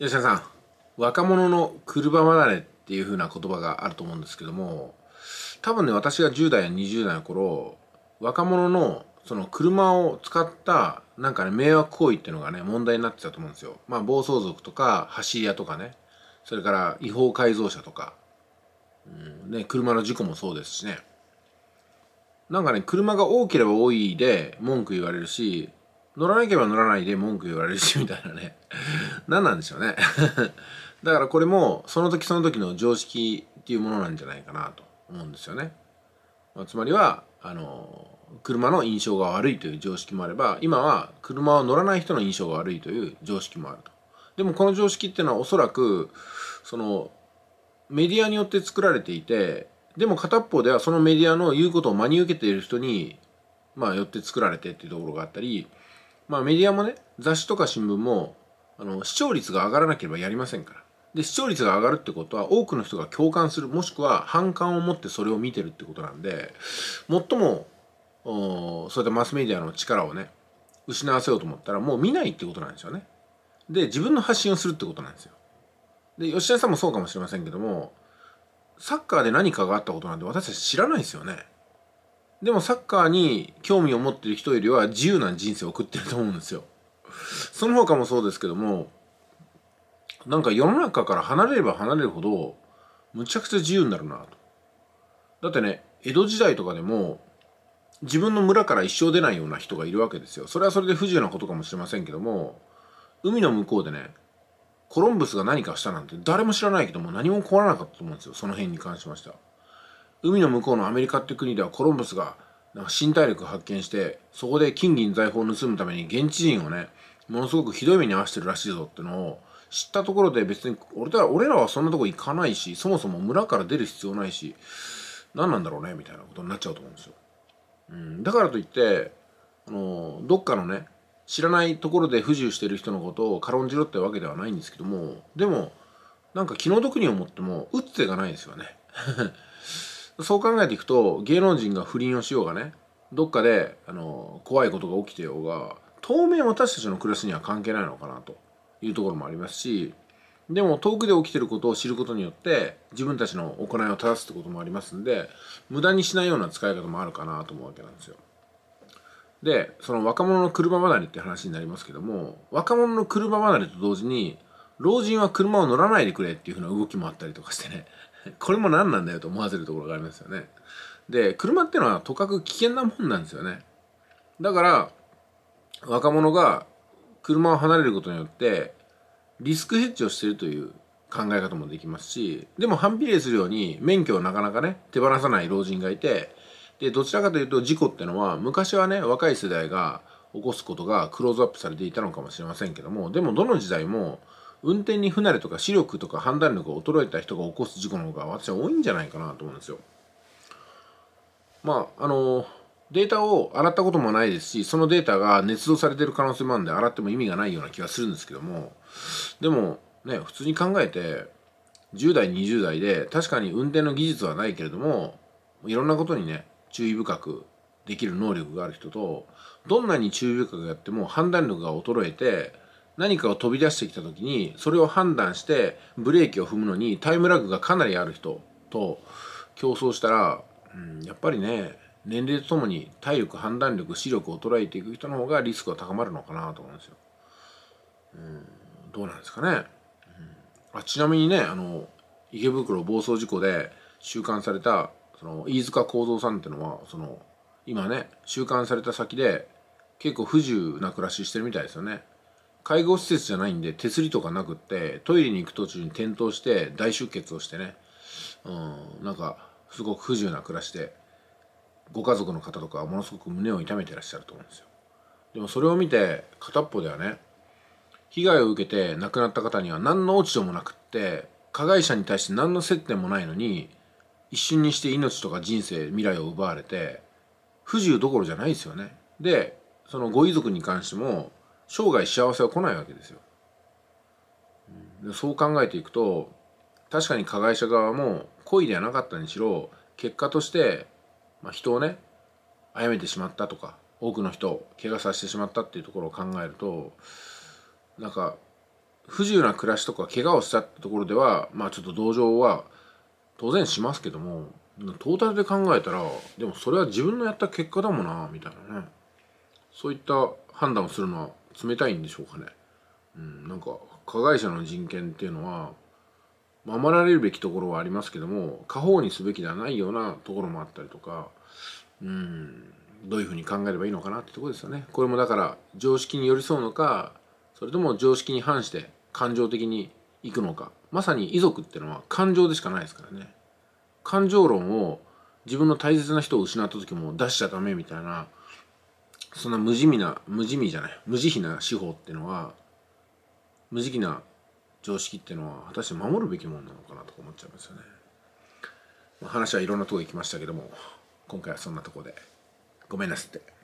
吉田さん若者の車離れっていう風な言葉があると思うんですけども多分ね私が10代や20代の頃若者のその車を使ったなんかね迷惑行為っていうのがね問題になってたと思うんですよまあ暴走族とか走り屋とかねそれから違法改造車とか、うんね、車の事故もそうですしねなんかね車が多ければ多いで文句言われるし乗らなければ乗らないで文句言われるしみたいなね 何なんでしょうね だからこれもその時その時の常識っていうものなんじゃないかなと思うんですよね、まあ、つまりはあの車の印象が悪いという常識もあれば今は車を乗らない人の印象が悪いという常識もあるとでもこの常識っていうのはおそらくそのメディアによって作られていてでも片っぽではそのメディアの言うことを真に受けている人にまあよって作られてっていうところがあったりまあメディアもね、雑誌とか新聞も、あの、視聴率が上がらなければやりませんから。で、視聴率が上がるってことは、多くの人が共感する、もしくは反感を持ってそれを見てるってことなんで、最も、おそうやってマスメディアの力をね、失わせようと思ったら、もう見ないってことなんですよね。で、自分の発信をするってことなんですよ。で、吉田さんもそうかもしれませんけども、サッカーで何かがあったことなんて私たち知らないですよね。でもサッカーに興味を持ってる人よりは自由な人生を送ってると思うんですよ。その他もそうですけども、なんか世の中から離れれば離れるほど、むちゃくちゃ自由になるなと。だってね、江戸時代とかでも、自分の村から一生出ないような人がいるわけですよ。それはそれで不自由なことかもしれませんけども、海の向こうでね、コロンブスが何かしたなんて誰も知らないけども何も壊らなかったと思うんですよ。その辺に関しましては。海の向こうのアメリカって国ではコロンブスがなんか新大陸発見してそこで金銀財宝を盗むために現地人をねものすごくひどい目に遭わしてるらしいぞってのを知ったところで別に俺ら俺らはそんなとこ行かないしそもそも村から出る必要ないし何なんだろうねみたいなことになっちゃうと思うんですよ。うん、だからといってあのどっかのね知らないところで不自由してる人のことを軽んじろってわけではないんですけどもでもなんか気の毒に思っても打つ手がないですよね。そう考えていくと芸能人が不倫をしようがねどっかであの怖いことが起きてようが当面私たちの暮らしには関係ないのかなというところもありますしでも遠くで起きてることを知ることによって自分たちの行いを正すってこともありますんで無駄にしないような使い方もあるかなと思うわけなんですよ。でその若者の車離れって話になりますけども若者の車離れと同時に老人は車を乗らないでくれっていうふうな動きもあったりとかしてねこれも何なんだよと思わせるところがありますよねで車ってのはとかく危険なもんなんですよねだから若者が車を離れることによってリスクヘッジをしてるという考え方もできますしでも反比例するように免許をなかなかね手放さない老人がいてでどちらかというと事故ってのは昔はね若い世代が起こすことがクローズアップされていたのかもしれませんけどもでもどの時代も運転に不慣れとか視力とか判断力を衰えた人が起こす事故の方が私は多いんじゃないかなと思うんですよ。まああのデータを洗ったこともないですし、そのデータが捏造されてる可能性もあるんで、洗っても意味がないような気がするんですけども、でもね、普通に考えて、10代、20代で、確かに運転の技術はないけれども、いろんなことにね、注意深くできる能力がある人と、どんなに注意深くやっても判断力が衰えて、何かを飛び出してきた時にそれを判断してブレーキを踏むのにタイムラグがかなりある人と競争したら、うん、やっぱりね年齢とともに体力判断力視力を捉えていく人の方がリスクは高まるのかなと思うんですよ。うん、どうなんですかね。うん、あちなみにねあの池袋暴走事故で収監されたその飯塚幸三さんってのはその今ね収監された先で結構不自由な暮らししてるみたいですよね。介護施設じゃないんで手すりとかなくってトイレに行く途中に転倒して大出血をしてね、うん、なんかすごく不自由な暮らしでご家族の方とかはものすごく胸を痛めてらっしゃると思うんですよでもそれを見て片っぽではね被害を受けて亡くなった方には何の落ち度もなくって加害者に対して何の接点もないのに一瞬にして命とか人生未来を奪われて不自由どころじゃないですよねでそのご遺族に関しても生涯幸せは来ないわけですよ。でそう考えていくと確かに加害者側も故意ではなかったにしろ結果として、まあ、人をね殺めてしまったとか多くの人を怪我させてしまったっていうところを考えるとなんか不自由な暮らしとか怪我をしたってところではまあちょっと同情は当然しますけどもトータルで考えたらでもそれは自分のやった結果だもんなみたいなねそういった判断をするのは冷たいんでしょうかね。うん、なんか加害者の人権っていうのは守られるべきところはありますけども過保護にすべきではないようなところもあったりとか、うん、どういうふうに考えればいいのかなってとこですよね。これもだから常識に寄り添うのかそれとも常識に反して感情的にいくのかまさに遺族ってのは感情でしかないですからね。感情論を自分の大切な人を失った時も出しちゃダメみたいなそんな無地味な無地味じゃない無慈悲な司法っていうのは無慈悲な常識っていうのは果たして守るべきものなのかなと思っちゃいますよね、まあ、話はいろんなとこ行きましたけども今回はそんなとこでごめんなすって。